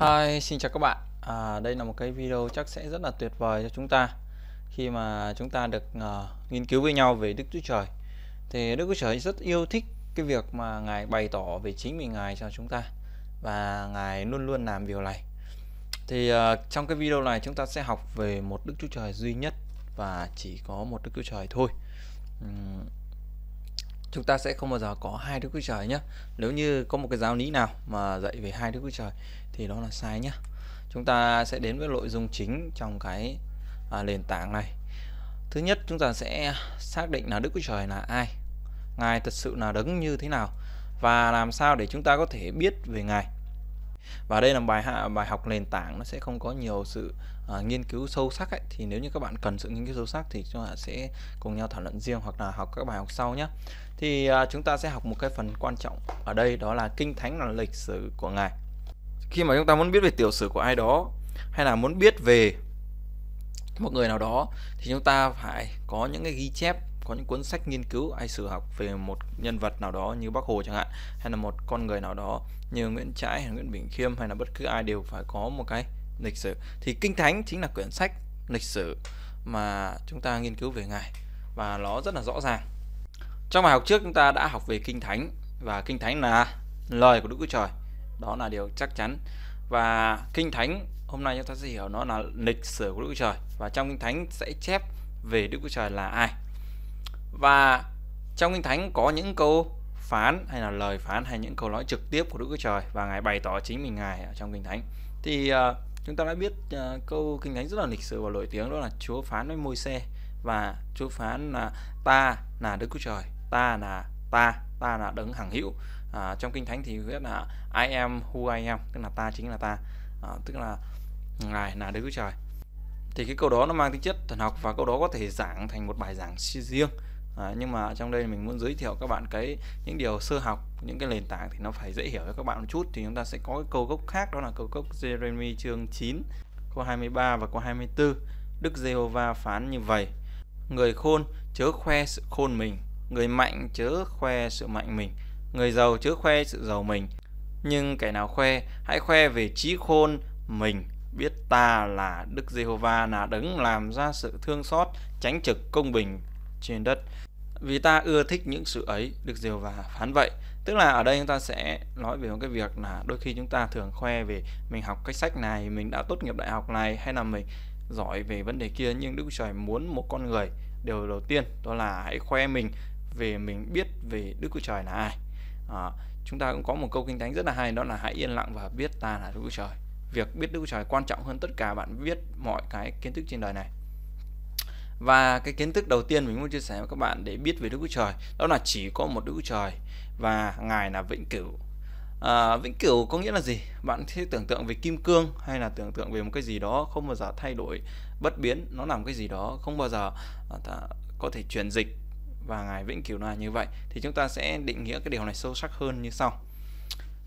Hi, xin chào các bạn. À, đây là một cái video chắc sẽ rất là tuyệt vời cho chúng ta khi mà chúng ta được uh, nghiên cứu với nhau về Đức Chúa Trời. Thì Đức Chúa Trời rất yêu thích cái việc mà Ngài bày tỏ về chính mình Ngài cho chúng ta và Ngài luôn luôn làm điều này. Thì uh, trong cái video này chúng ta sẽ học về một Đức Chúa Trời duy nhất và chỉ có một Đức Chúa Trời thôi. Uhm chúng ta sẽ không bao giờ có hai đức chúa trời nhé nếu như có một cái giáo lý nào mà dạy về hai đức chúa trời thì đó là sai nhé chúng ta sẽ đến với nội dung chính trong cái à, nền tảng này thứ nhất chúng ta sẽ xác định là đức chúa trời là ai ngài thật sự là đấng như thế nào và làm sao để chúng ta có thể biết về ngài và đây là bài hạ bài học nền tảng nó sẽ không có nhiều sự à, nghiên cứu sâu sắc ấy. thì nếu như các bạn cần sự nghiên cứu sâu sắc thì chúng ta sẽ cùng nhau thảo luận riêng hoặc là học các bài học sau nhé thì à, chúng ta sẽ học một cái phần quan trọng ở đây đó là kinh thánh là lịch sử của ngài khi mà chúng ta muốn biết về tiểu sử của ai đó hay là muốn biết về một người nào đó thì chúng ta phải có những cái ghi chép có những cuốn sách nghiên cứu ai sử học về một nhân vật nào đó như bác hồ chẳng hạn hay là một con người nào đó như nguyễn trãi hay nguyễn bình khiêm hay là bất cứ ai đều phải có một cái lịch sử thì kinh thánh chính là quyển sách lịch sử mà chúng ta nghiên cứu về ngài và nó rất là rõ ràng trong bài học trước chúng ta đã học về Kinh Thánh và Kinh Thánh là lời của Đức Chúa Trời. Đó là điều chắc chắn. Và Kinh Thánh hôm nay chúng ta sẽ hiểu nó là lịch sử của Đức Chúa Trời và trong Kinh Thánh sẽ chép về Đức Chúa Trời là ai. Và trong Kinh Thánh có những câu phán hay là lời phán hay những câu nói trực tiếp của Đức Chúa Trời và Ngài bày tỏ chính mình Ngài ở trong Kinh Thánh. Thì ờ, chúng ta đã biết ờ, câu Kinh Thánh rất là lịch sử và nổi tiếng đó là Chúa phán với Môi-se và Chúa phán là ta là Đức Chúa Trời ta là ta ta là đấng hằng hữu à, trong kinh thánh thì viết là I am who I am tức là ta chính là ta à, tức là ngài là Đức Chúa Trời thì cái câu đó nó mang tính chất thần học và câu đó có thể giảng thành một bài giảng riêng à, nhưng mà trong đây mình muốn giới thiệu các bạn cái những điều sơ học những cái nền tảng thì nó phải dễ hiểu cho các bạn một chút thì chúng ta sẽ có cái câu gốc khác đó là câu gốc Jeremy chương 9 câu 23 và câu 24 Đức Giê-hô-va phán như vậy người khôn chớ khoe sự khôn mình người mạnh chớ khoe sự mạnh mình người giàu chớ khoe sự giàu mình nhưng kẻ nào khoe hãy khoe về trí khôn mình biết ta là Đức Giê-hô-va là đấng làm ra sự thương xót tránh trực công bình trên đất vì ta ưa thích những sự ấy Đức Giê-hô-va phán vậy tức là ở đây chúng ta sẽ nói về một cái việc là đôi khi chúng ta thường khoe về mình học cái sách này mình đã tốt nghiệp đại học này hay là mình giỏi về vấn đề kia nhưng Đức Trời muốn một con người điều đầu tiên đó là hãy khoe mình về mình biết về Đức Chúa Trời là ai à, chúng ta cũng có một câu kinh thánh rất là hay đó là hãy yên lặng và biết ta là Đức Chúa Trời việc biết Đức Chúa Trời quan trọng hơn tất cả bạn biết mọi cái kiến thức trên đời này và cái kiến thức đầu tiên mình muốn chia sẻ với các bạn để biết về Đức Chúa Trời đó là chỉ có một Đức Chúa Trời và Ngài là vĩnh cửu à, vĩnh cửu có nghĩa là gì bạn sẽ tưởng tượng về kim cương hay là tưởng tượng về một cái gì đó không bao giờ thay đổi bất biến nó làm cái gì đó không bao giờ ờ, có thể chuyển dịch và ngài vĩnh cửu là như vậy thì chúng ta sẽ định nghĩa cái điều này sâu sắc hơn như sau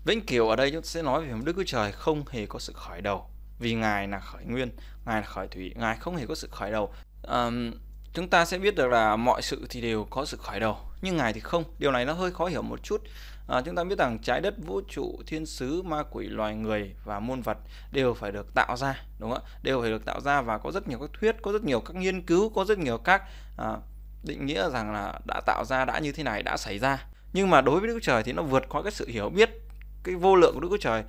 vĩnh cửu ở đây chúng ta sẽ nói về một đức chúa trời không hề có sự khởi đầu vì ngài là khởi nguyên ngài là khởi thủy ngài không hề có sự khởi đầu à, chúng ta sẽ biết được là mọi sự thì đều có sự khởi đầu nhưng ngài thì không điều này nó hơi khó hiểu một chút à, chúng ta biết rằng trái đất vũ trụ thiên sứ ma quỷ loài người và môn vật đều phải được tạo ra đúng không ạ đều phải được tạo ra và có rất nhiều các thuyết có rất nhiều các nghiên cứu có rất nhiều các à, định nghĩa rằng là đã tạo ra đã như thế này đã xảy ra nhưng mà đối với đức trời thì nó vượt qua cái sự hiểu biết cái vô lượng của đức trời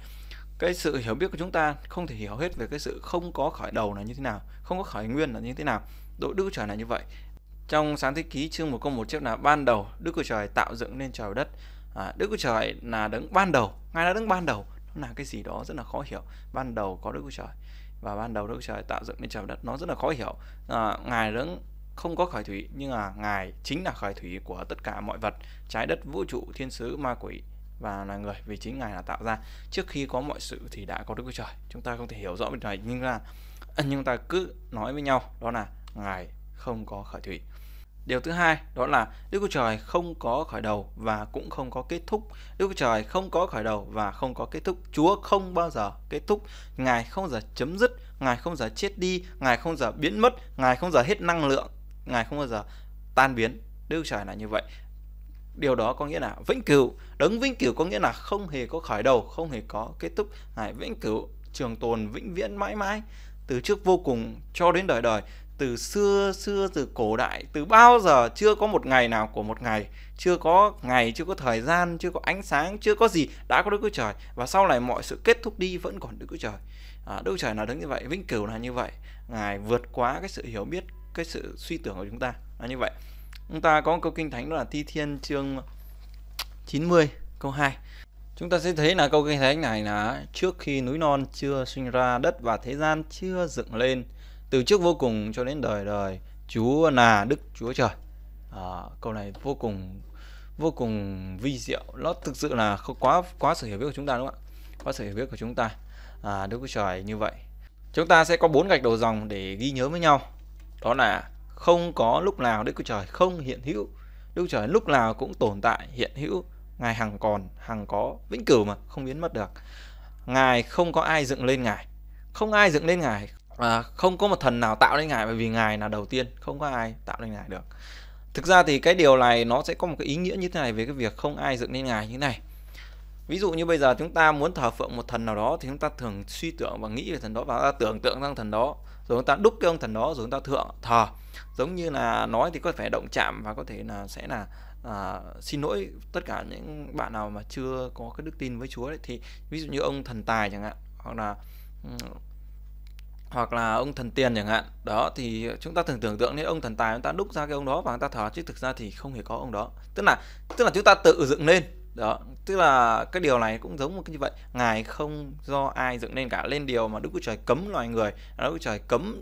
cái sự hiểu biết của chúng ta không thể hiểu hết về cái sự không có khởi đầu là như thế nào không có khởi nguyên là như thế nào đối đức trời là như vậy trong sáng thế ký chương một câu một chép là ban đầu đức của trời tạo dựng nên trời đất à, đức của trời là đứng ban đầu ngài đã đứng ban đầu nó là cái gì đó rất là khó hiểu ban đầu có đức của trời và ban đầu đức của trời tạo dựng nên trời đất nó rất là khó hiểu à, ngài đứng không có khởi thủy nhưng là ngài chính là khởi thủy của tất cả mọi vật trái đất vũ trụ thiên sứ ma quỷ và là người vì chính ngài là tạo ra trước khi có mọi sự thì đã có đức chúa trời chúng ta không thể hiểu rõ bên này nhưng là à, nhưng ta cứ nói với nhau đó là ngài không có khởi thủy Điều thứ hai đó là Đức Chúa Trời không có khởi đầu và cũng không có kết thúc. Đức Chúa Trời không có khởi đầu và không có kết thúc. Chúa không bao giờ kết thúc. Ngài không giờ chấm dứt, Ngài không giờ chết đi, Ngài không giờ biến mất, Ngài không giờ hết năng lượng ngài không bao giờ tan biến đức trời là như vậy điều đó có nghĩa là vĩnh cửu đấng vĩnh cửu có nghĩa là không hề có khởi đầu không hề có kết thúc ngài vĩnh cửu trường tồn vĩnh viễn mãi mãi từ trước vô cùng cho đến đời đời từ xưa xưa từ cổ đại từ bao giờ chưa có một ngày nào của một ngày chưa có ngày chưa có thời gian chưa có ánh sáng chưa có gì đã có đức chúa trời và sau này mọi sự kết thúc đi vẫn còn đức chúa trời à, đức chúa trời là đứng như vậy vĩnh cửu là như vậy ngài vượt quá cái sự hiểu biết cái sự suy tưởng của chúng ta là như vậy chúng ta có một câu kinh thánh đó là thi thiên chương 90 câu 2 chúng ta sẽ thấy là câu kinh thánh này là trước khi núi non chưa sinh ra đất và thế gian chưa dựng lên từ trước vô cùng cho đến đời đời chúa là đức chúa trời à, câu này vô cùng vô cùng vi diệu nó thực sự là không quá quá sự hiểu biết của chúng ta đúng không ạ quá sự hiểu biết của chúng ta à, đức chúa trời như vậy chúng ta sẽ có bốn gạch đầu dòng để ghi nhớ với nhau đó là không có lúc nào Đức Chúa Trời không hiện hữu. Đức Chúa Trời lúc nào cũng tồn tại, hiện hữu. Ngài hằng còn, hằng có, vĩnh cửu mà không biến mất được. Ngài không có ai dựng lên Ngài. Không ai dựng lên Ngài. À, không có một thần nào tạo nên Ngài bởi vì Ngài là đầu tiên, không có ai tạo nên Ngài được. Thực ra thì cái điều này nó sẽ có một cái ý nghĩa như thế này về cái việc không ai dựng lên Ngài như thế này ví dụ như bây giờ chúng ta muốn thờ phượng một thần nào đó thì chúng ta thường suy tưởng và nghĩ về thần đó và ta tưởng tượng rằng thần đó rồi chúng ta đúc cái ông thần đó rồi chúng ta thượng thờ giống như là nói thì có thể động chạm và có thể là sẽ là à, xin lỗi tất cả những bạn nào mà chưa có cái đức tin với Chúa đấy thì ví dụ như ông thần tài chẳng hạn hoặc là hoặc là ông thần tiền chẳng hạn đó thì chúng ta thường tưởng tượng đến ông thần tài chúng ta đúc ra cái ông đó và chúng ta thờ chứ thực ra thì không hề có ông đó tức là tức là chúng ta tự dựng lên đó tức là cái điều này cũng giống một cái như vậy ngài không do ai dựng nên cả lên điều mà đức chúa trời cấm loài người đức chúa trời cấm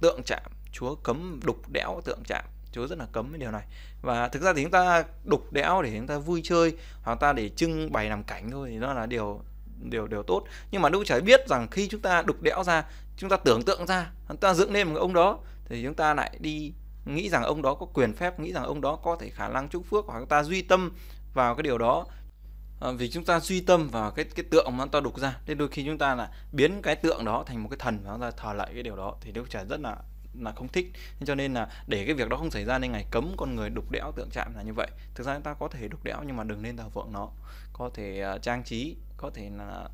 tượng chạm chúa cấm đục đẽo tượng chạm chúa rất là cấm cái điều này và thực ra thì chúng ta đục đẽo để chúng ta vui chơi hoặc ta để trưng bày làm cảnh thôi thì nó là điều điều điều tốt nhưng mà đức chúa trời biết rằng khi chúng ta đục đẽo ra chúng ta tưởng tượng ra chúng ta dựng nên một ông đó thì chúng ta lại đi nghĩ rằng ông đó có quyền phép nghĩ rằng ông đó có thể khả năng chúc phước hoặc chúng ta duy tâm vào cái điều đó à, vì chúng ta suy tâm vào cái cái tượng mà ta đục ra nên đôi khi chúng ta là biến cái tượng đó thành một cái thần và chúng ta thờ lại cái điều đó thì đức trả rất là là không thích nên cho nên là để cái việc đó không xảy ra nên ngày cấm con người đục đẽo tượng chạm là như vậy thực ra chúng ta có thể đục đẽo nhưng mà đừng nên thờ phượng nó có thể uh, trang trí có thể là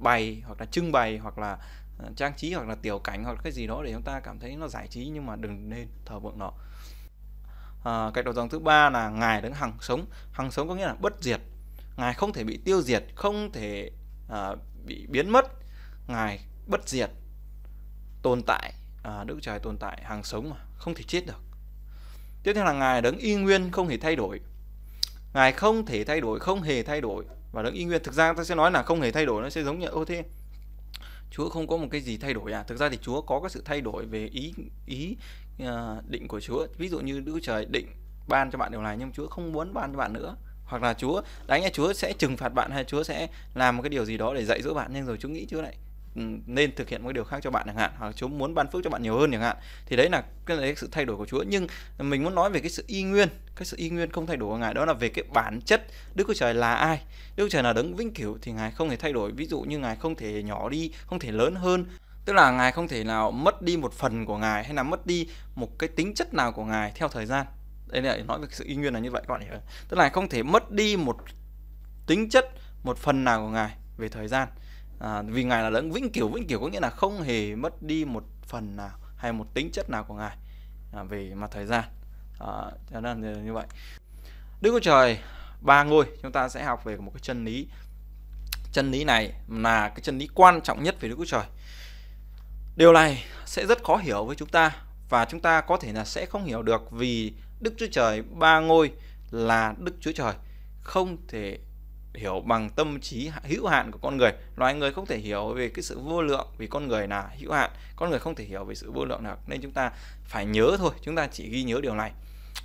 bày hoặc là trưng bày hoặc là ờ, trang trí hoặc là tiểu cảnh hoặc là cái gì đó để chúng ta cảm thấy nó giải trí nhưng mà đừng nên thờ phượng nó à, ờ, cách đầu dòng thứ ba là ngài đứng hằng sống hằng sống có nghĩa là bất diệt ngài không thể bị tiêu diệt không thể à, bị biến mất ngài bất diệt tồn tại à, đức trời tồn tại hằng sống mà không thể chết được tiếp theo là ngài đứng y nguyên không hề thay đổi ngài không thể thay đổi không hề thay đổi và đứng y nguyên thực ra ta sẽ nói là không hề thay đổi nó sẽ giống như ô thế Chúa không có một cái gì thay đổi à thực ra thì Chúa có cái sự thay đổi về ý ý Ờ, định của Chúa ví dụ như Đức Trời định ban cho bạn điều này nhưng Chúa không muốn ban cho bạn nữa hoặc là Chúa đánh là Chúa sẽ trừng phạt bạn hay Chúa sẽ làm một cái điều gì đó để dạy dỗ bạn nhưng rồi Chúa nghĩ Chúa lại ừ, nên thực hiện một cái điều khác cho bạn chẳng hạn hoặc Chúa muốn ban phước cho bạn nhiều hơn chẳng hạn thì đấy là cái sự thay đổi của Chúa nhưng mình muốn nói về cái sự y nguyên cái sự y nguyên không thay đổi của ngài đó là về cái bản chất Đức Chúa Trời là ai Đức Chúa Trời là đấng vĩnh cửu thì ngài không thể thay đổi ví dụ như ngài không thể nhỏ đi không thể lớn hơn tức là ngài không thể nào mất đi một phần của ngài hay là mất đi một cái tính chất nào của ngài theo thời gian đây là nói về sự y nguyên là như vậy các bạn hiểu tức là không thể mất đi một tính chất một phần nào của ngài về thời gian à, vì ngài là đấng vĩnh cửu vĩnh cửu có nghĩa là không hề mất đi một phần nào hay một tính chất nào của ngài à, về mặt thời gian à, cho nên như vậy đức chúa trời ba ngôi chúng ta sẽ học về một cái chân lý chân lý này là cái chân lý quan trọng nhất về đức chúa trời Điều này sẽ rất khó hiểu với chúng ta và chúng ta có thể là sẽ không hiểu được vì Đức Chúa Trời ba ngôi là Đức Chúa Trời không thể hiểu bằng tâm trí hữu hạn của con người loài người không thể hiểu về cái sự vô lượng vì con người là hữu hạn con người không thể hiểu về sự vô lượng được nên chúng ta phải nhớ thôi chúng ta chỉ ghi nhớ điều này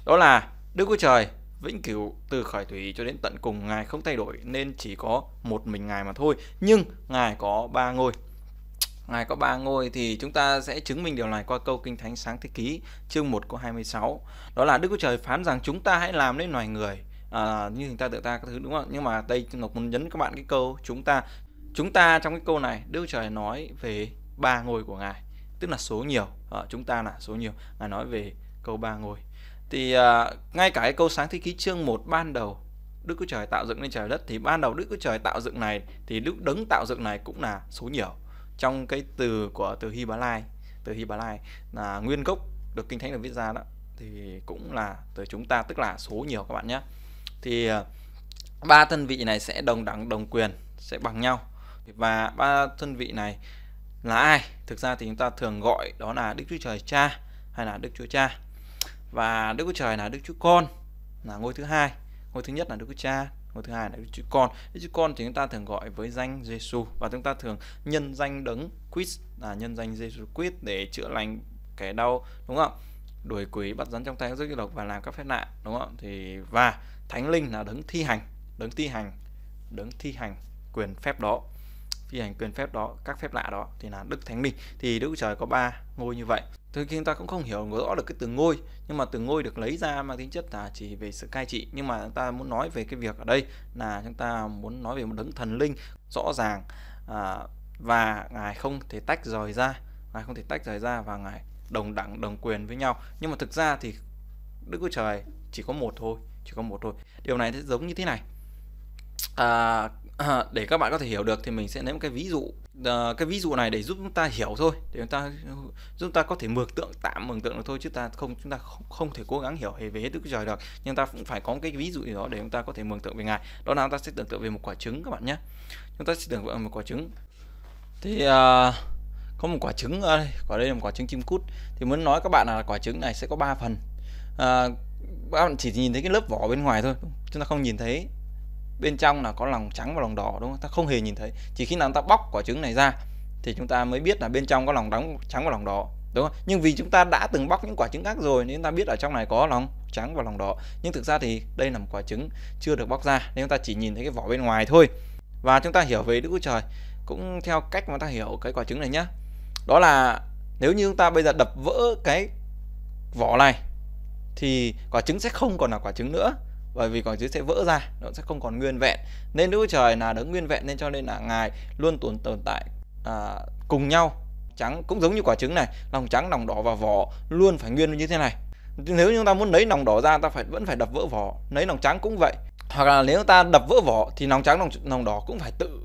đó là đức chúa trời vĩnh cửu từ khởi thủy cho đến tận cùng ngài không thay đổi nên chỉ có một mình ngài mà thôi nhưng ngài có ba ngôi Ngài có ba ngôi thì chúng ta sẽ chứng minh điều này qua câu Kinh Thánh Sáng Thế Ký chương 1 câu 26. Đó là Đức Chúa Trời phán rằng chúng ta hãy làm nên loài người à, như chúng ta tự ta các thứ đúng không? Nhưng mà đây Ngọc muốn nhấn các bạn cái câu chúng ta chúng ta trong cái câu này Đức Chúa Trời nói về ba ngôi của Ngài tức là số nhiều à, chúng ta là số nhiều Ngài nói về câu ba ngôi thì à, ngay cả cái câu sáng thế ký chương 1 ban đầu Đức Chúa Trời tạo dựng nên trời đất thì ban đầu Đức Chúa Trời tạo dựng này thì Đức Đấng tạo dựng này cũng là số nhiều trong cái từ của từ lai từ lai là nguyên gốc được kinh thánh được viết ra đó thì cũng là từ chúng ta tức là số nhiều các bạn nhé thì ờ, ba thân vị này sẽ đồng đẳng đồng quyền sẽ bằng nhau và ba thân vị này là ai thực ra thì chúng ta thường gọi đó là Đức Chúa Trời Cha hay là Đức Chúa Cha và Đức Chúa Trời là Đức Chúa Con là ngôi thứ hai ngôi thứ nhất là Đức Chúa Cha Ngôi thứ hai là Đức Chúa Con. Đức Chúa Con thì chúng ta thường gọi với danh Giêsu và chúng ta thường nhân danh đấng Christ là nhân danh Giêsu Christ để chữa lành kẻ đau đúng không? Đuổi quỷ bắt rắn trong tay rất độc và làm các phép lạ đúng không? Thì và Thánh Linh là đấng thi hành, đấng thi hành, đấng thi hành quyền phép đó thi hành quyền phép đó các phép lạ đó thì là đức thánh linh thì đức chúa trời có ba ngôi như vậy thực chúng ta cũng không hiểu rõ được cái từ ngôi nhưng mà từ ngôi được lấy ra mang tính chất là chỉ về sự cai trị nhưng mà chúng ta muốn nói về cái việc ở đây là chúng ta muốn nói về một đấng thần linh rõ ràng à, và ngài không thể tách rời ra ngài không thể tách rời ra và ngài đồng đẳng đồng quyền với nhau nhưng mà thực ra thì đức chúa trời chỉ có một thôi chỉ có một thôi điều này sẽ giống như thế này à, à, để các bạn có thể hiểu được thì mình sẽ lấy một cái ví dụ à, cái ví dụ này để giúp chúng ta hiểu thôi để chúng ta giúp chúng ta có thể mường tượng tạm mường tượng được thôi chứ ta không chúng ta không, không thể cố gắng hiểu về hết đức chúa trời được nhưng ta cũng phải có một cái ví dụ gì đó để chúng ta có thể mường tượng về ngài đó là chúng ta sẽ tưởng tượng về một quả trứng các bạn nhé chúng ta sẽ tưởng tượng về một quả trứng thì à, có một quả trứng ở đây quả đây là một quả trứng chim cút thì muốn nói các bạn là quả trứng này sẽ có 3 phần à, các bạn chỉ nhìn thấy cái lớp vỏ bên ngoài thôi chúng ta không nhìn thấy bên trong là có lòng trắng và lòng đỏ đúng không ta không hề nhìn thấy chỉ khi nào ta bóc quả trứng này ra thì chúng ta mới biết là bên trong có lòng đóng trắng và lòng đỏ đúng không nhưng vì chúng ta đã từng bóc những quả trứng khác rồi nên ta biết ở trong này có lòng trắng và lòng đỏ nhưng thực ra thì đây là một quả trứng chưa được bóc ra nên chúng ta chỉ nhìn thấy cái vỏ bên ngoài thôi và chúng ta hiểu về đức chúa trời cũng theo cách mà ta hiểu cái quả trứng này nhá đó là nếu như chúng ta bây giờ đập vỡ cái vỏ này thì quả trứng sẽ không còn là quả trứng nữa bởi vì quả trứng sẽ vỡ ra nó sẽ không còn nguyên vẹn nên đức chúa trời là đấng nguyên vẹn nên cho nên là ngài luôn tồn tồn tại à, cùng nhau trắng cũng giống như quả trứng này lòng trắng lòng đỏ và vỏ luôn phải nguyên như thế này nếu chúng ta muốn lấy lòng đỏ ra ta phải vẫn phải đập vỡ vỏ lấy lòng trắng cũng vậy hoặc là nếu ta đập vỡ vỏ thì lòng trắng lòng, lòng đỏ cũng phải tự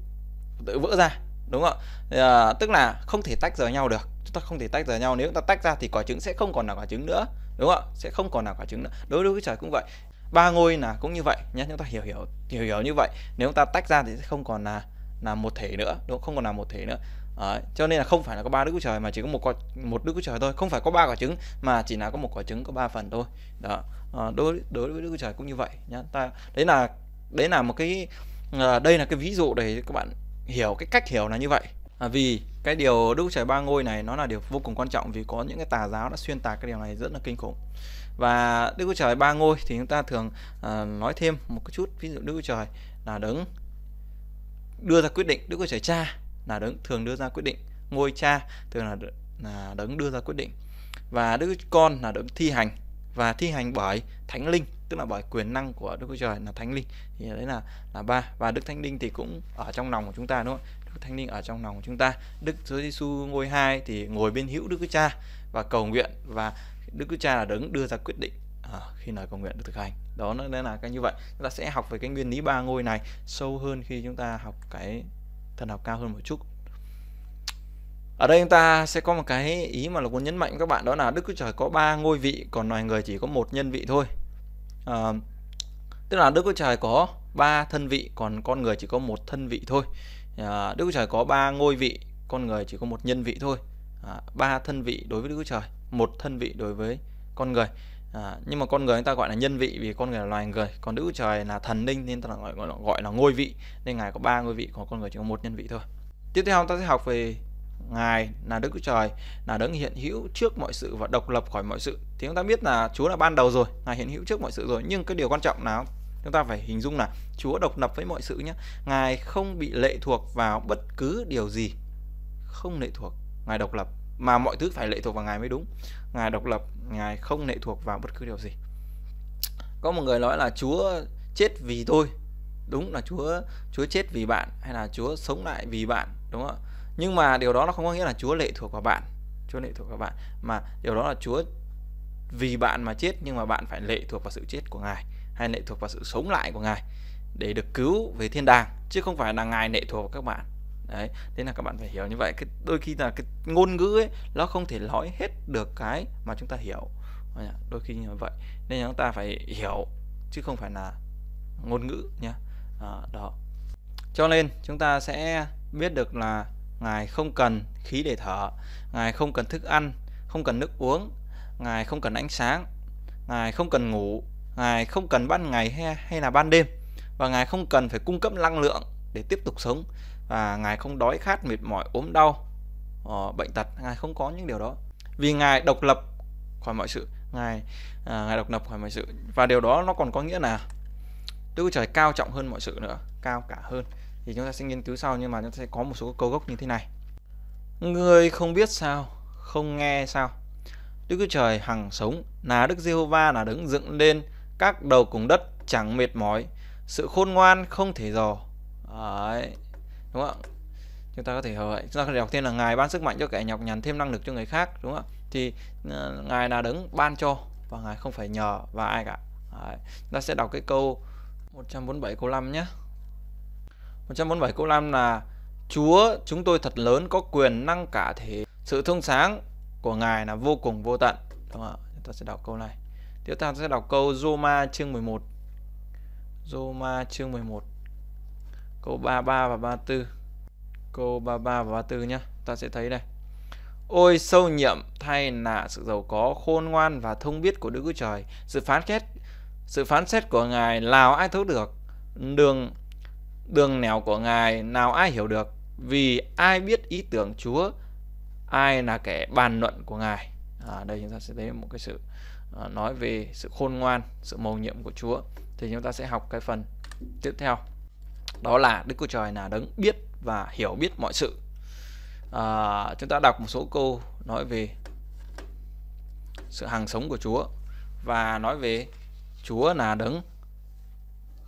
tự vỡ ra đúng không ạ à, tức là không thể tách rời nhau được chúng ta không thể tách rời nhau nếu chúng ta tách ra thì quả trứng sẽ không còn là quả trứng nữa đúng không ạ sẽ không còn là quả trứng nữa đối với trời cũng vậy ba ngôi là cũng như vậy nhé chúng ta hiểu hiểu hiểu hiểu như vậy nếu chúng ta tách ra thì sẽ không còn là là một thể nữa đúng không, còn là một thể nữa Đấy, cho nên là không phải là có ba đức của trời mà chỉ có một quả, một đức của trời thôi không phải có ba quả trứng mà chỉ là có một quả trứng có ba phần thôi đó à, đối đối với đức của trời cũng như vậy nhé ta đấy là đấy là một cái à, đây là cái ví dụ để các bạn hiểu cái cách hiểu là như vậy à, vì cái điều đức chúa trời ba ngôi này nó là điều vô cùng quan trọng vì có những cái tà giáo đã xuyên tạc cái điều này rất là kinh khủng và đức chúa trời ba ngôi thì chúng ta thường à, nói thêm một chút ví dụ đức chúa trời là đấng đưa ra quyết định đức chúa trời cha là đấng thường đưa ra quyết định ngôi cha thường là là đấng đưa ra quyết định và đức con là đấng thi hành và thi hành bởi thánh linh tức là bởi quyền năng của đức chúa trời là thánh linh thì đấy là là ba và đức thánh linh thì cũng ở trong lòng của chúng ta đúng không thánh linh ở trong lòng chúng ta đức chúa giêsu ngôi hai thì ngồi bên hữu đức chúa cha và cầu nguyện và đức chúa cha là đấng đưa ra quyết định à, khi nói cầu nguyện được thực hành đó nó nên là cái như vậy chúng ta sẽ học về cái nguyên lý ba ngôi này sâu hơn khi chúng ta học cái thần học cao hơn một chút ở đây chúng ta sẽ có một cái ý mà là muốn nhấn mạnh các bạn đó là đức chúa trời có ba ngôi vị còn loài người chỉ có một nhân vị thôi à, tức là đức chúa trời có ba thân vị còn con người chỉ có một thân vị thôi Ờ, Đức Chúa Trời có ba ngôi vị con người chỉ có một nhân vị thôi ờ, ba thân vị đối với Đức Chúa Trời một thân vị đối với con người ờ, nhưng mà con người chúng ta gọi là nhân vị vì con người là loài người còn Đức Chúa Trời là thần linh nên ta gọi, gọi, gọi là ngôi vị nên ngài có ba ngôi vị còn con người chỉ có một nhân vị thôi tiếp theo chúng ta sẽ học về ngài là Đức Chúa Trời là đấng hiện hữu trước mọi sự và độc lập khỏi mọi sự thì chúng ta biết là Chúa là ban đầu rồi ngài hiện hữu trước mọi sự rồi nhưng cái điều quan trọng nào? chúng ta phải hình dung là Chúa độc lập với mọi sự nhé Ngài không bị lệ thuộc vào bất cứ điều gì không lệ thuộc Ngài độc lập mà mọi thứ phải lệ thuộc vào Ngài mới đúng Ngài độc lập Ngài không lệ thuộc vào bất cứ điều gì có một người nói là Chúa chết vì tôi đúng là Chúa Chúa chết vì bạn hay là Chúa sống lại vì bạn đúng không nhưng mà điều đó nó không có nghĩa là Chúa lệ thuộc vào bạn Chúa lệ thuộc vào bạn mà điều đó là Chúa vì bạn mà chết nhưng mà bạn phải lệ thuộc vào sự chết của Ngài hay lệ thuộc vào sự sống lại của ngài để được cứu về thiên đàng chứ không phải là ngài lệ thuộc vào các bạn đấy thế là các bạn phải hiểu như vậy cái đôi khi là cái ngôn ngữ ấy nó không thể nói hết được cái mà chúng ta hiểu đôi khi như vậy nên chúng ta phải hiểu chứ không phải là ngôn ngữ nhá à, ờ, đó cho nên chúng ta sẽ biết được là ngài không cần khí để thở ngài không cần thức ăn không cần nước uống ngài không cần ánh sáng ngài không cần ngủ ngài không cần ban ngày hay, hay là ban đêm và ngài không cần phải cung cấp năng lượng để tiếp tục sống và ngài không đói khát mệt mỏi ốm đau ờ, bệnh tật ngài không có những điều đó vì ngài độc lập khỏi mọi sự ngài à, ngài độc lập khỏi mọi sự và điều đó nó còn có nghĩa là đức trời cao trọng hơn mọi sự nữa cao cả hơn thì chúng ta sẽ nghiên cứu sau nhưng mà chúng ta sẽ có một số câu gốc như thế này người không biết sao không nghe sao đức trời hằng sống là đức giê-hô-va là đứng dựng lên các đầu cùng đất chẳng mệt mỏi sự khôn ngoan không thể dò Đấy. đúng không chúng ta có thể hỏi chúng ta có thể đọc thêm là ngài ban sức mạnh cho kẻ nhọc nhằn thêm năng lực cho người khác đúng không thì ờ, ngài là đấng ban cho và ngài không phải nhờ và ai cả Đấy. chúng ta sẽ đọc cái câu 147 câu 5 nhé 147 câu 5 là Chúa chúng tôi thật lớn có quyền năng cả thế sự thông sáng của ngài là vô cùng vô tận đúng không chúng ta sẽ đọc câu này Tiếp theo sẽ đọc câu Roma chương 11. Roma chương 11. Câu 33 và 34. Câu 33 và 34 nhé Ta sẽ thấy đây Ôi sâu nhiệm thay nạ sự giàu có khôn ngoan và thông biết của Đức Chúa Trời. Sự phán xét sự phán xét của Ngài nào ai thấu được. Đường đường nẻo của Ngài nào ai hiểu được. Vì ai biết ý tưởng Chúa, ai là kẻ bàn luận của Ngài. À, đây chúng ta sẽ thấy một cái sự Ờ, nói về sự khôn ngoan, sự mầu nhiệm của Chúa thì chúng ta sẽ học cái phần tiếp theo. Đó là Đức Chúa Trời là đấng biết và hiểu biết mọi sự. À, chúng ta đọc một số câu nói về sự hàng sống của Chúa và nói về Chúa là đấng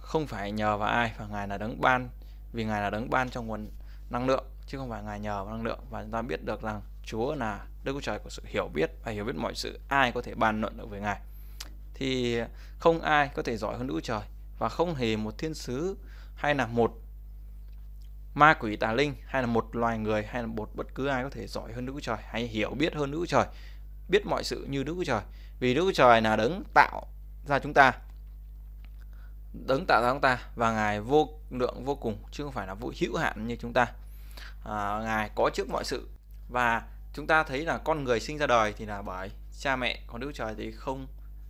không phải nhờ vào ai và ngài là đấng ban vì ngài là đấng ban trong nguồn năng lượng chứ không phải ngài nhờ vào năng lượng và chúng ta biết được rằng Chúa là Đức Chúa Trời có sự hiểu biết và hiểu biết mọi sự ai có thể bàn luận được với Ngài thì không ai có thể giỏi hơn Đức Chúa Trời và không hề một thiên sứ hay là một ma quỷ tà linh hay là một loài người hay là một bất cứ ai có thể giỏi hơn Đức Chúa Trời hay hiểu biết hơn Đức Chúa Trời biết mọi sự như Đức Chúa Trời vì Đức Chúa Trời là đấng tạo ra chúng ta đấng tạo ra chúng ta và ngài vô lượng vô cùng chứ không phải là vô hữu hạn như chúng ta à, ngài có trước mọi sự và chúng ta thấy là con người sinh ra đời thì là bởi cha mẹ còn Đức Trời thì không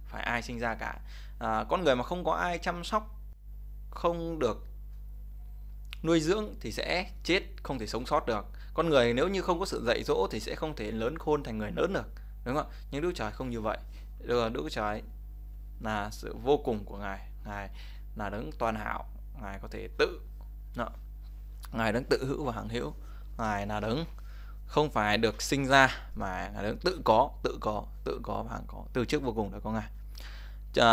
phải ai sinh ra cả à, con người mà không có ai chăm sóc không được nuôi dưỡng thì sẽ chết không thể sống sót được con người nếu như không có sự dạy dỗ thì sẽ không thể lớn khôn thành người lớn được đúng không nhưng Đức Trời không như vậy được Đức Trời là sự vô cùng của ngài ngài là đấng toàn hảo ngài có thể tự đó. ngài đấng tự hữu và hằng hữu ngài là đấng không phải được sinh ra mà ngài tự có tự có tự có và có từ trước vô cùng đã có ngài à,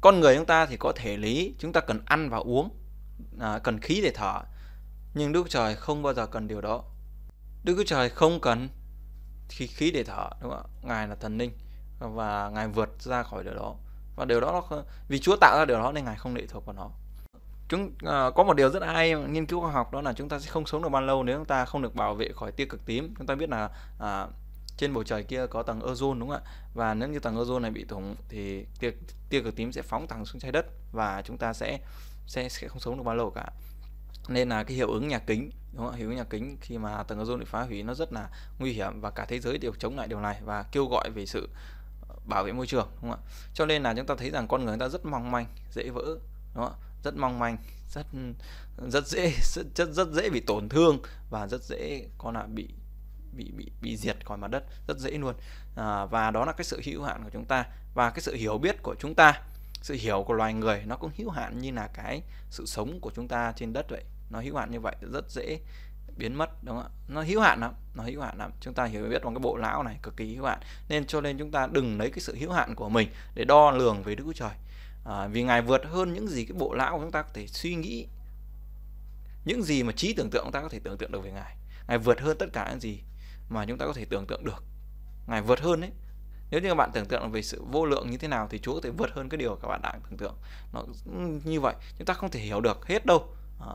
con người chúng ta thì có thể lý chúng ta cần ăn và uống à, cần khí để thở nhưng đức trời không bao giờ cần điều đó đức chúa trời không cần khí khí để thở đúng không ạ ngài là thần linh và ngài vượt ra khỏi điều đó và điều đó nó vì chúa tạo ra điều đó nên ngài không lệ thuộc vào nó chúng uh, có một điều rất hay nghiên cứu khoa học đó là chúng ta sẽ không sống được bao lâu nếu chúng ta không được bảo vệ khỏi tia cực tím chúng ta biết là uh, trên bầu trời kia có tầng ozone đúng không ạ và nếu như tầng ozone này bị thủng thì tia, tia cực tím sẽ phóng thẳng xuống trái đất và chúng ta sẽ sẽ sẽ không sống được bao lâu cả nên là cái hiệu ứng nhà kính đúng không? hiệu ứng nhà kính khi mà tầng ozone bị phá hủy nó rất là nguy hiểm và cả thế giới đều chống lại điều này và kêu gọi về sự ờ, bảo vệ môi trường đúng không ạ cho nên là chúng ta thấy rằng con người ta rất mong manh dễ vỡ đúng không ạ rất mong manh rất rất dễ rất rất dễ bị tổn thương và rất dễ con ạ bị bị bị bị diệt khỏi mặt đất rất dễ luôn à, và đó là cái sự hữu hạn của chúng ta và cái sự hiểu biết của chúng ta sự hiểu của loài người nó cũng hữu hạn như là cái sự sống của chúng ta trên đất vậy nó hữu hạn như vậy rất dễ biến mất đúng không ạ nó hữu hạn lắm nó hữu hạn lắm chúng ta hiểu biết bằng cái bộ não này cực kỳ hữu hạn nên cho nên chúng ta đừng lấy cái sự hữu hạn của mình để đo lường về đức chúa trời à, vì ngài vượt hơn những gì cái bộ não của chúng ta có thể suy nghĩ những gì mà trí tưởng tượng chúng ta có thể tưởng tượng được về ngài ngài vượt hơn tất cả những gì mà chúng ta có thể tưởng tượng được ngài vượt hơn đấy nếu như các bạn tưởng tượng về sự vô lượng như thế nào thì Chúa có thể vượt hơn cái điều các bạn đang tưởng tượng nó như vậy chúng ta không thể hiểu được hết đâu à,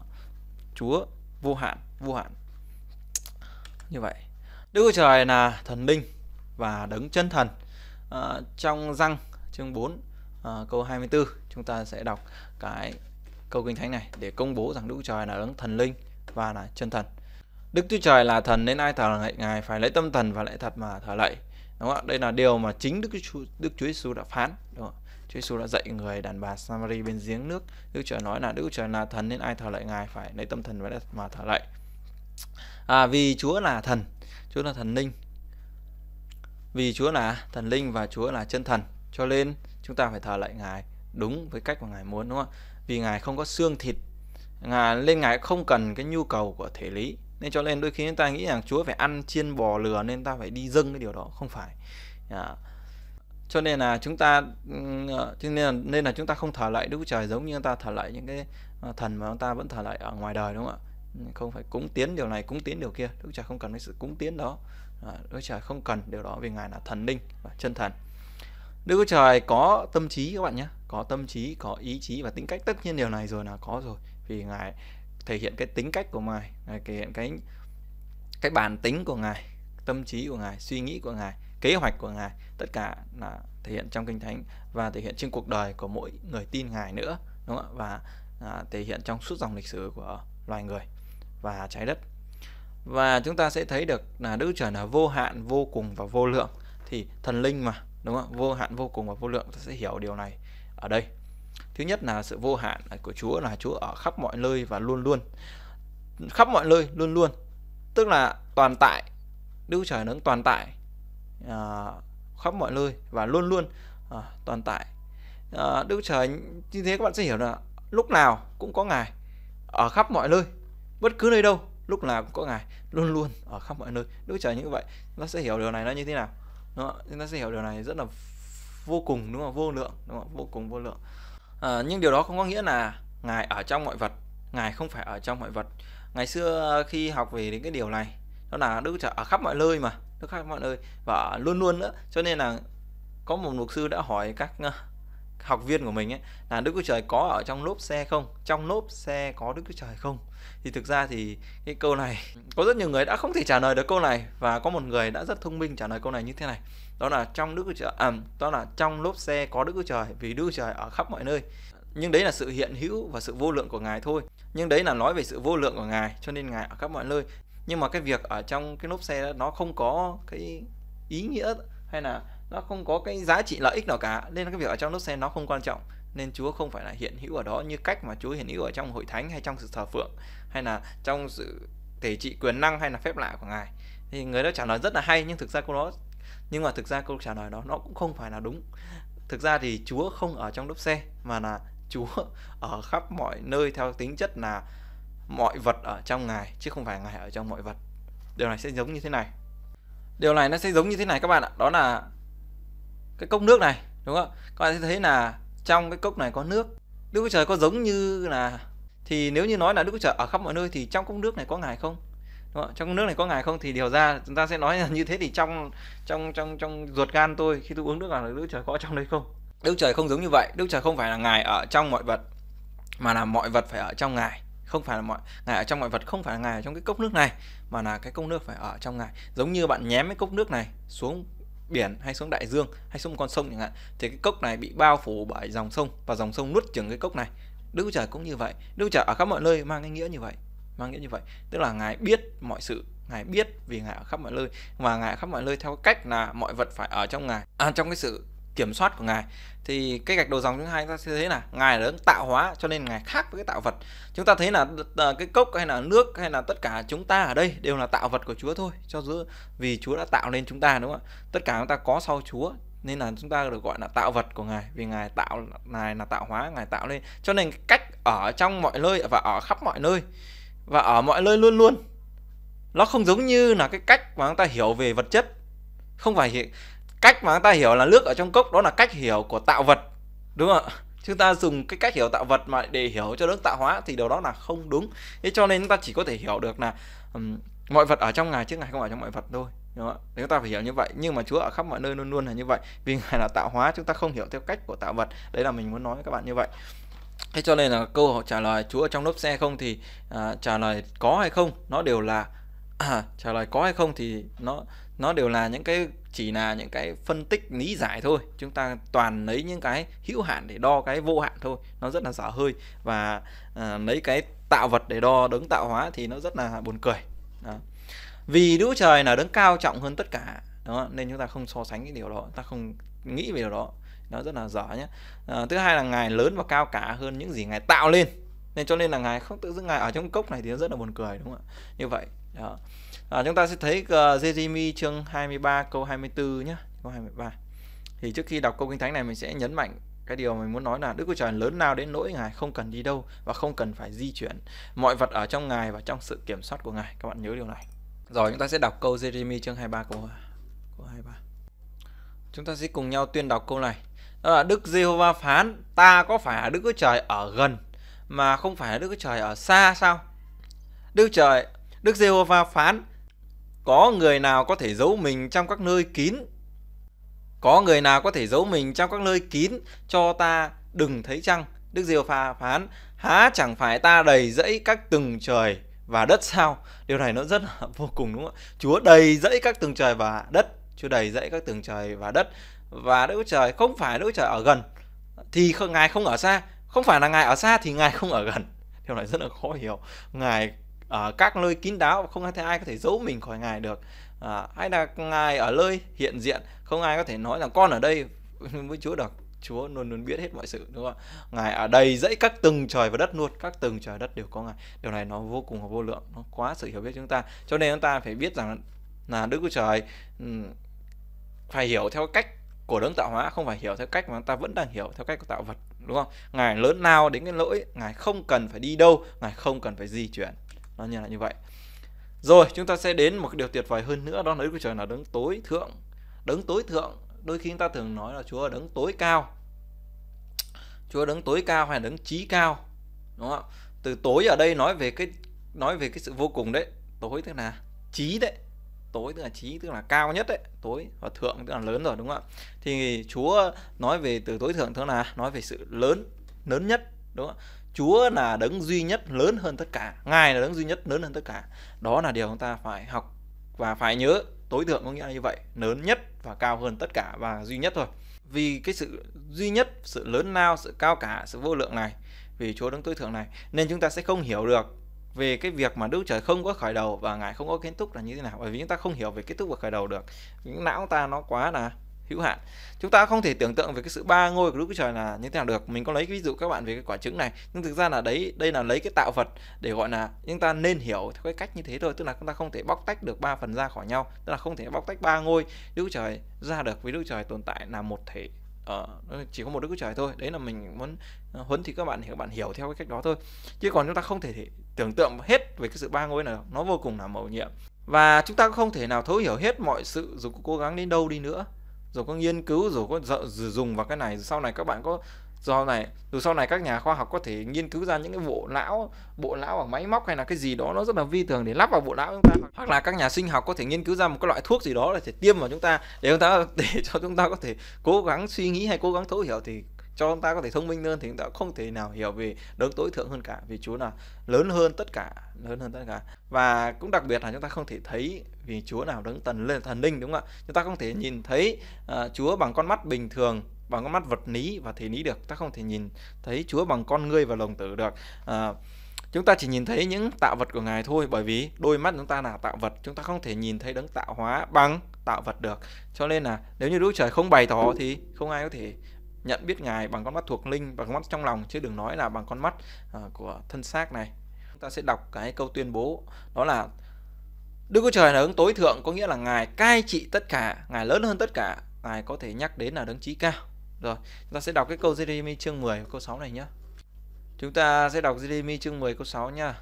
Chúa vô hạn vô hạn như vậy Đức Chúa Trời là thần linh và đấng chân thần à, trong răng chương 4 uh, câu 24 chúng ta sẽ đọc cái câu kinh thánh này để công bố rằng Đức Trời là đấng thần linh và là chân thần. Đức Chúa Trời là thần nên ai thờ lạy Ngài phải lấy tâm thần và lẽ thật mà thờ lạy. Đúng không ạ? Đây là điều mà chính Đức Chúa, Đức Chúa Giêsu đã phán. Đúng không? Chúa Giêsu đã dạy người đàn bà Samari bên giếng nước. Đức Chúa Trời nói là Đức Chúa Trời là thần nên ai thờ lạy Ngài phải lấy tâm thần và lẽ thật mà thờ lạy. À, vì Chúa là thần, Chúa là thần linh. Vì Chúa là thần linh và Chúa là chân thần, cho nên chúng ta phải thờ lại ngài đúng với cách mà ngài muốn đúng không ạ vì ngài không có xương thịt ngài lên ngài không cần cái nhu cầu của thể lý nên cho nên đôi khi chúng ta nghĩ rằng chúa phải ăn chiên bò lừa nên ta phải đi dâng cái điều đó không phải à, cho nên là chúng ta ờ, cho nên là, nên là chúng ta không thờ lại đức trời giống như chúng ta thờ lại những cái ờ, thần mà chúng ta vẫn thờ lại ở ngoài đời đúng không ạ không phải cúng tiến điều này cúng tiến điều kia đức trời không cần cái sự cúng tiến đó dạ, đức trời không cần điều đó vì ngài là thần linh và chân thần Đức Chúa Trời có tâm trí các bạn nhé, có tâm trí, có ý chí và tính cách tất nhiên điều này rồi là có rồi vì ngài thể hiện cái tính cách của ngài, ngài thể hiện cái cái bản tính của ngài, tâm trí của ngài, suy nghĩ của ngài, kế hoạch của ngài, tất cả là thể hiện trong kinh thánh và thể hiện trên cuộc đời của mỗi người tin ngài nữa, đúng không ạ? Và à, thể hiện trong suốt dòng lịch sử của loài người và trái đất. Và chúng ta sẽ thấy được là Đức Trời là vô hạn, vô cùng và vô lượng thì thần linh mà đúng không vô hạn vô cùng và vô lượng ta sẽ hiểu điều này ở đây thứ nhất là sự vô hạn của Chúa là Chúa ở khắp mọi nơi và luôn luôn khắp mọi nơi luôn luôn tức là toàn tại Đức Trời Nấng toàn tại à, khắp mọi nơi và luôn luôn à, toàn tại à, Đức Trời như thế các bạn sẽ hiểu là lúc nào cũng có Ngài ở khắp mọi nơi bất cứ nơi đâu lúc nào cũng có Ngài luôn luôn ở khắp mọi nơi Đức Trời như vậy nó sẽ hiểu điều này nó như thế nào đúng không? chúng ta sẽ hiểu điều này rất là vô cùng đúng không vô lượng đúng không vô cùng vô lượng à, nhưng điều đó không có nghĩa là ngài ở trong mọi vật ngài không phải ở trong mọi vật ngày xưa khi học về đến cái điều này đó là đức trời ở khắp mọi nơi mà đức khắp mọi nơi và luôn luôn nữa cho nên là có một mục sư đã hỏi các học viên của mình ấy là Đức Chúa Trời có ở trong lốp xe không? Trong lốp xe có Đức Chúa Trời không? Thì thực ra thì cái câu này có rất nhiều người đã không thể trả lời được câu này và có một người đã rất thông minh trả lời câu này như thế này. Đó là trong Đức Chúa Trời à, đó là trong lốp xe có Đức Chúa Trời vì Đức Chúa Trời ở khắp mọi nơi. Nhưng đấy là sự hiện hữu và sự vô lượng của Ngài thôi. Nhưng đấy là nói về sự vô lượng của Ngài cho nên Ngài ở khắp mọi nơi. Nhưng mà cái việc ở trong cái lốp xe đó, nó không có cái ý nghĩa hay là nó không có cái giá trị lợi ích nào cả nên cái việc ở trong đốt sen nó không quan trọng nên Chúa không phải là hiện hữu ở đó như cách mà Chúa hiện hữu ở trong hội thánh hay trong sự thờ phượng hay là trong sự thể trị quyền năng hay là phép lạ của Ngài thì người đó trả lời rất là hay nhưng thực ra câu đó nhưng mà thực ra câu trả lời đó nó cũng không phải là đúng thực ra thì Chúa không ở trong đốp xe mà là Chúa ở khắp mọi nơi theo tính chất là mọi vật ở trong Ngài chứ không phải Ngài ở trong mọi vật điều này sẽ giống như thế này điều này nó sẽ giống như thế này các bạn ạ đó là cái cốc nước này đúng không các bạn sẽ thấy là trong cái cốc này có nước đức chúa trời có giống như là thì nếu như nói là đức chúa trời ở khắp mọi nơi thì trong cốc nước này có ngài không đúng không? trong nước này có ngài không thì điều ra chúng ta sẽ nói là như thế thì trong trong trong trong ruột gan tôi khi tôi uống nước là đức chúa trời có trong đấy không đức trời không giống như vậy đức trời không phải là ngài ở trong mọi vật mà là mọi vật phải ở trong ngài không phải là mọi ngài ở trong mọi vật không phải là ngài ở trong cái cốc nước này mà là cái cốc nước phải ở trong ngài giống như bạn nhém cái cốc nước này xuống biển hay xuống đại dương hay xuống một con sông chẳng hạn thì cái cốc này bị bao phủ bởi dòng sông và dòng sông nuốt chửng cái cốc này đức chúa trời cũng như vậy đức chúa trời ở khắp mọi nơi mang ý nghĩa như vậy mang nghĩa như vậy tức là ngài biết mọi sự ngài biết vì ngài ở khắp mọi nơi và ngài ở khắp mọi nơi theo cách là mọi vật phải ở trong ngài à, trong cái sự kiểm soát của ngài thì cái gạch đầu dòng thứ hai ta sẽ thấy là ngài là tạo hóa cho nên ngài khác với cái tạo vật chúng ta thấy là ờ, cái cốc hay là nước hay là tất cả chúng ta ở đây đều là tạo vật của chúa thôi cho giữa vì chúa đã tạo nên chúng ta đúng không ạ tất cả chúng ta có sau chúa nên là chúng ta được gọi là tạo vật của ngài vì ngài tạo ngài là tạo hóa ngài tạo lên cho nên cách ở trong mọi nơi và ở khắp mọi nơi và ở mọi nơi luôn luôn nó không giống như là cái cách mà chúng ta hiểu về vật chất không phải hiện cách mà ta hiểu là nước ở trong cốc đó là cách hiểu của tạo vật đúng không ạ chúng ta dùng cái cách hiểu tạo vật mà để hiểu cho đức tạo hóa thì điều đó là không đúng thế cho nên chúng ta chỉ có thể hiểu được là um, mọi vật ở trong ngài chứ ngài không ở trong mọi vật thôi đúng không? chúng ta phải hiểu như vậy nhưng mà chúa ở khắp mọi nơi luôn luôn là như vậy vì ngài là tạo hóa chúng ta không hiểu theo cách của tạo vật đấy là mình muốn nói với các bạn như vậy thế cho nên là câu hỏi trả lời chúa ở trong lốp xe không thì à, trả lời có hay không nó đều là à, trả lời có hay không thì nó nó đều là những cái chỉ là những cái phân tích lý giải thôi chúng ta toàn lấy những cái hữu hạn để đo cái vô hạn thôi nó rất là dở hơi và à, lấy cái tạo vật để đo đấng tạo hóa thì nó rất là buồn cười đó. vì đũa trời là đấng cao trọng hơn tất cả đó nên chúng ta không so sánh cái điều đó ta không nghĩ về điều đó nó rất là dở nhé à, ờ, thứ hai là ngài lớn và cao cả hơn những gì ngài tạo lên nên cho nên là ngài không tự dưng ngài ở trong cốc này thì nó rất là buồn cười đúng không ạ như vậy đó à, chúng ta sẽ thấy uh, Jeremy chương 23 câu 24 nhé câu 23 thì trước khi đọc câu kinh thánh này mình sẽ nhấn mạnh cái điều mình muốn nói là Đức Chúa Trời lớn nào đến nỗi Ngài không cần đi đâu và không cần phải di chuyển mọi vật ở trong Ngài và trong sự kiểm soát của Ngài các bạn nhớ điều này rồi chúng ta sẽ đọc câu Jeremy chương 23 câu, câu 23 chúng ta sẽ cùng nhau tuyên đọc câu này đó là Đức Giê-hô-va phán ta có phải Đức Chúa Trời ở gần mà không phải là Đức Chúa Trời ở xa sao Đức Trời Đức Giê-hô-va phán có người nào có thể giấu mình trong các nơi kín? Có người nào có thể giấu mình trong các nơi kín cho ta đừng thấy chăng? Đức Diêu pha phán, há chẳng phải ta đầy dẫy các từng trời và đất sao? Điều này nó rất là vô cùng đúng không ạ? Chúa đầy dẫy các từng trời và đất. Chúa đầy dẫy các từng trời và đất. Và Đức Trời không phải Đức Trời ở gần thì Ngài không ở xa. Không phải là Ngài ở xa thì Ngài không ở gần. Điều này rất là khó hiểu. Ngài ở ờ, các nơi kín đáo không thể ai có thể giấu mình khỏi ngài được à, ờ, hay là ngài ở nơi hiện diện không ai có thể nói là con ở đây với chúa được Chúa luôn luôn biết hết mọi sự đúng không ạ? Ngài ở đầy dẫy các từng trời và đất luôn, các từng trời đất đều có Ngài. Điều này nó vô cùng và vô lượng, nó quá sự hiểu biết chúng ta. Cho nên chúng ta phải biết rằng là Đức Chúa Trời ừ, phải hiểu theo cách của đấng tạo hóa không phải hiểu theo cách mà ta vẫn đang hiểu theo cách của tạo vật đúng không ngài lớn nào đến cái lỗi ngài không cần phải đi đâu ngài không cần phải di chuyển nó như là như vậy rồi chúng ta sẽ đến một điều tuyệt vời hơn nữa đó là Đức Chúa Trời là đấng tối thượng đấng tối thượng đôi khi chúng ta thường nói là Chúa là đấng tối cao Chúa đấng tối cao hay là đấng trí cao đúng không từ tối ở đây nói về cái nói về cái sự vô cùng đấy tối tức là trí đấy tối tức là trí tức là cao nhất đấy tối và thượng tức là lớn rồi đúng không ạ thì Chúa nói về từ tối thượng tức là nói về sự lớn lớn nhất đúng không Chúa là đấng duy nhất lớn hơn tất cả. Ngài là đấng duy nhất lớn hơn tất cả. Đó là điều chúng ta phải học và phải nhớ. Tối thượng có nghĩa là như vậy, lớn nhất và cao hơn tất cả và duy nhất thôi. Vì cái sự duy nhất, sự lớn lao, sự cao cả, sự vô lượng này, vì Chúa đấng tối thượng này, nên chúng ta sẽ không hiểu được về cái việc mà Đức Trời không có khởi đầu và Ngài không có kết thúc là như thế nào bởi vì chúng ta không hiểu về kết thúc và khởi đầu được những não ta nó quá là hữu hạn chúng ta không thể tưởng tượng về cái sự ba ngôi của đức chúa trời là như thế nào được mình có lấy ví dụ các bạn về cái quả trứng này nhưng thực ra là đấy đây là lấy cái tạo vật để gọi là chúng ta nên hiểu theo cái cách như thế thôi tức là chúng ta không thể bóc tách được ba phần ra khỏi nhau tức là không thể bóc tách ba ngôi đức trời ra được với đức trời tồn tại là một thể ờ, chỉ có một đức trời thôi đấy là mình muốn ờ, huấn thì các bạn hiểu bạn hiểu theo cái cách đó thôi chứ còn chúng ta không thể, thể tưởng tượng hết về cái sự ba ngôi này nó vô cùng là mầu nhiệm và chúng ta không thể nào thấu hiểu hết mọi sự dù cố gắng đến đâu đi nữa rồi có nghiên cứu rồi có dợ, rồi dùng vào cái này rồi sau này các bạn có do này rồi sau này các nhà khoa học có thể nghiên cứu ra những cái bộ não bộ não hoặc máy móc hay là cái gì đó nó rất là vi thường để lắp vào bộ não chúng ta hoặc là các nhà sinh học có thể nghiên cứu ra một cái loại thuốc gì đó là thể tiêm vào chúng ta để chúng ta để cho chúng ta có thể cố gắng suy nghĩ hay cố gắng thấu hiểu thì cho chúng ta có thể thông minh hơn thì chúng ta không thể nào hiểu về đấng tối thượng hơn cả vì Chúa là lớn hơn tất cả lớn hơn tất cả và cũng đặc biệt là chúng ta không thể thấy vì Chúa nào đấng tần lên thần linh đúng không ạ chúng ta không thể nhìn thấy uh, Chúa bằng con mắt bình thường bằng con mắt vật lý và thể lý được ta không thể nhìn thấy Chúa bằng con người và lòng tử được uh, chúng ta chỉ nhìn thấy những tạo vật của ngài thôi bởi vì đôi mắt chúng ta là tạo vật chúng ta không thể nhìn thấy đấng tạo hóa bằng tạo vật được cho nên là nếu như đức trời không bày tỏ thì không ai có thể nhận biết ngài bằng con mắt thuộc linh bằng con mắt trong lòng chứ đừng nói là bằng con mắt à, của thân xác này chúng ta sẽ đọc cái câu tuyên bố đó là Đức Chúa Trời là đấng tối thượng có nghĩa là Ngài cai trị tất cả, Ngài lớn hơn tất cả, Ngài có thể nhắc đến là đấng trí cao. Rồi, chúng ta sẽ đọc cái câu Jeremy chương 10 câu 6 này nhé. Chúng ta sẽ đọc Jeremy chương 10 câu 6 nha.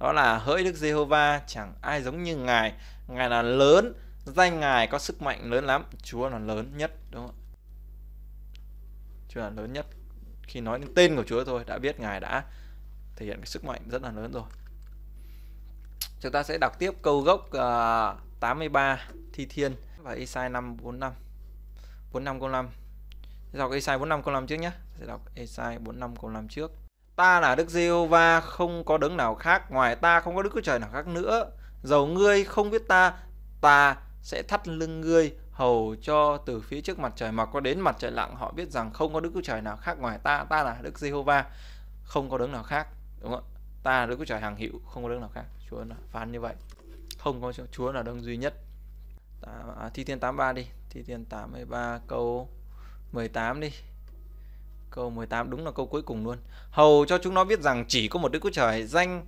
Đó là hỡi Đức Giê-hô-va chẳng ai giống như Ngài, Ngài là lớn, danh Ngài có sức mạnh lớn lắm, Chúa là lớn nhất đúng không Chúa là lớn nhất. Khi nói đến tên của Chúa thôi đã biết Ngài đã thể hiện cái sức mạnh rất là lớn rồi. Chúng ta sẽ đọc tiếp câu gốc uh, à, 83 Thi Thiên và Isai 545. 45 câu 5. Sẽ đọc Isai 45 câu 5 trước nhé. Sẽ đọc Isai 45 câu 5 trước. Ta là Đức Giê-hô-va, không có đấng nào khác, ngoài ta không có Đức Chúa Trời nào khác nữa. Dầu ngươi không biết ta, ta sẽ thắt lưng ngươi hầu cho từ phía trước mặt trời mọc có đến mặt trời lặng họ biết rằng không có đức chúa trời nào khác ngoài ta ta là đức Giê-hô-va không có đấng nào khác đúng không ta là đức chúa trời hàng hữu không có đấng nào khác chúa là phán như vậy không có chúa là đấng duy nhất à, thi thiên 83 đi thi thiên 83 câu 18 đi câu 18 đúng là câu cuối cùng luôn hầu cho chúng nó biết rằng chỉ có một đức chúa trời danh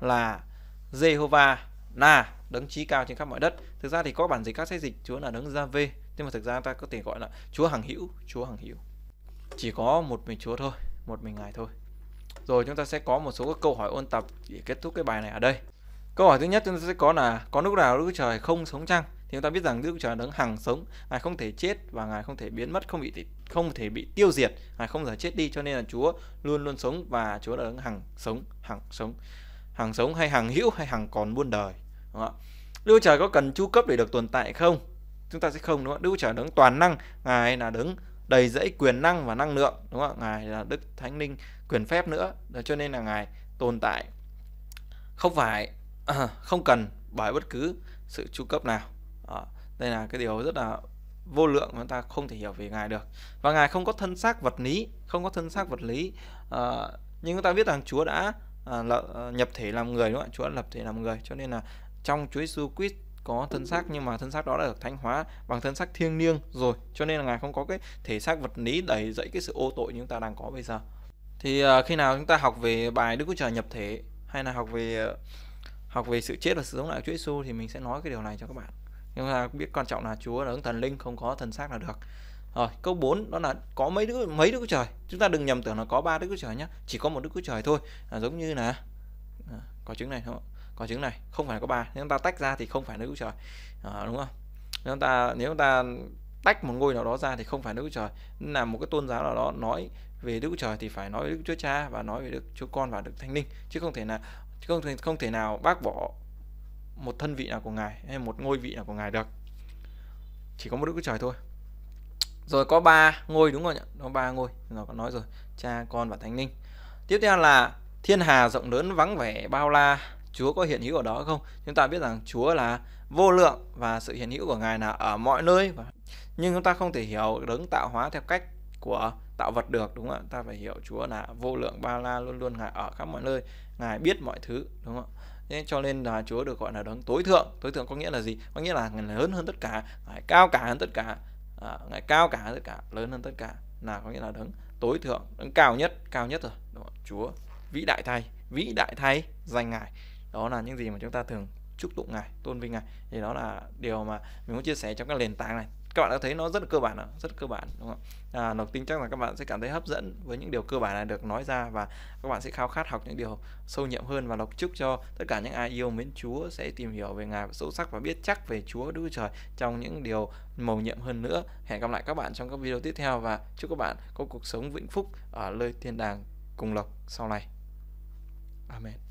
là Jehovah Na đấng trí cao trên khắp mọi đất thực ra thì có bản dịch các sách dịch chúa là đấng gia vê nhưng mà thực ra ta có thể gọi là chúa hằng hữu chúa hằng hữu chỉ có một mình chúa thôi một mình ngài thôi rồi chúng ta sẽ có một số các câu hỏi ôn tập để kết thúc cái bài này ở đây câu hỏi thứ nhất chúng ta sẽ có là có lúc nào đức trời không sống chăng thì chúng ta biết rằng Đức Trời đấng hằng sống, Ngài không thể chết và Ngài không thể biến mất, không bị không thể bị tiêu diệt, Ngài không thể chết đi cho nên là Chúa luôn luôn sống và Chúa là đấng hằng sống, hằng sống. Hằng sống hay hằng hữu hay hằng còn muôn đời. Đúng không? Đức Chúa Trời có cần chu cấp để được tồn tại không? Chúng ta sẽ không đúng không? Đức Chúa Trời đứng toàn năng, Ngài là đứng đầy dẫy quyền năng và năng lượng đúng không? Ngài là Đức Thánh Linh quyền phép nữa, Đó, cho nên là Ngài tồn tại không phải không cần bởi bất cứ sự chu cấp nào. À, đây là cái điều rất là vô lượng mà chúng ta không thể hiểu về ngài được và ngài không có thân xác vật lý không có thân xác vật lý à, nhưng chúng ta biết rằng chúa đã à, ờ, là, ờ, nhập thể làm người đúng không ạ chúa đã lập thể làm người cho nên là trong Chúa Giêsu Christ có thân xác nhưng mà thân xác đó đã được thánh hóa bằng thân xác thiêng liêng rồi cho nên là ngài không có cái thể xác vật lý đẩy dẫy cái sự ô tội chúng ta đang có bây giờ thì uh, khi nào chúng ta học về bài Đức Chúa Trời nhập thể hay là học về học về sự chết và sự sống lại của Chúa Giêsu thì mình sẽ nói cái điều này cho các bạn nhưng mà biết quan trọng là Chúa là ứng thần linh không có thân xác là được rồi câu 4 đó là có mấy đứa mấy đứa chúa trời chúng ta đừng nhầm tưởng là có ba đứa chúa trời nhé chỉ có một đứa chúa trời thôi là giống như là à, có chứng này không ạ còn trứng này không phải có ba nếu chúng ta tách ra thì không phải nữ của trời à, đúng không nếu ta nếu ta tách một ngôi nào đó ra thì không phải nữ chúa trời là một cái tôn giáo nào đó nói về đức chúa trời thì phải nói về đức chúa cha và nói về đức chúa con và đức thánh linh chứ không thể là chứ không thể, không thể nào bác bỏ một thân vị nào của ngài hay một ngôi vị nào của ngài được chỉ có một đức chúa trời thôi rồi có ba ngôi đúng rồi nhỉ có ba ngôi rồi có nói rồi cha con và thánh linh tiếp theo là thiên hà rộng lớn vắng vẻ bao la Chúa có hiện hữu ở đó không? Chúng ta biết rằng Chúa là vô lượng và sự hiện hữu của Ngài là ở mọi nơi. Nhưng chúng ta không thể hiểu đấng tạo hóa theo cách của tạo vật được đúng không ạ? Ta phải hiểu Chúa là vô lượng ba la luôn luôn Ngài ở khắp mọi nơi, Ngài biết mọi thứ đúng không ạ? Nên cho nên là Chúa được gọi là đấng tối thượng. Tối thượng có nghĩa là gì? Có nghĩa là Ngài lớn hơn tất cả, Ngài cao cả hơn tất cả, à, Ngài cao cả hơn tất cả, lớn hơn tất cả là có nghĩa là đấng tối thượng, đấng cao nhất, cao nhất rồi. Đúng không? Chúa vĩ đại thay, vĩ đại thay danh Ngài đó là những gì mà chúng ta thường chúc tụng ngài tôn vinh ngài thì đó là điều mà mình muốn chia sẻ trong các nền tảng này các bạn đã thấy nó rất là cơ bản rồi, rất cơ bản đúng không? À, Lộc tin chắc là các bạn sẽ cảm thấy hấp dẫn với những điều cơ bản này được nói ra và các bạn sẽ khao khát học những điều sâu nhiệm hơn và Lộc chúc cho tất cả những ai yêu mến Chúa sẽ tìm hiểu về Ngài sâu sắc và biết chắc về Chúa Đức Trời trong những điều mầu nhiệm hơn nữa. Hẹn gặp lại các bạn trong các video tiếp theo và chúc các bạn có cuộc sống vĩnh phúc ở nơi thiên đàng cùng Lộc sau này. Amen.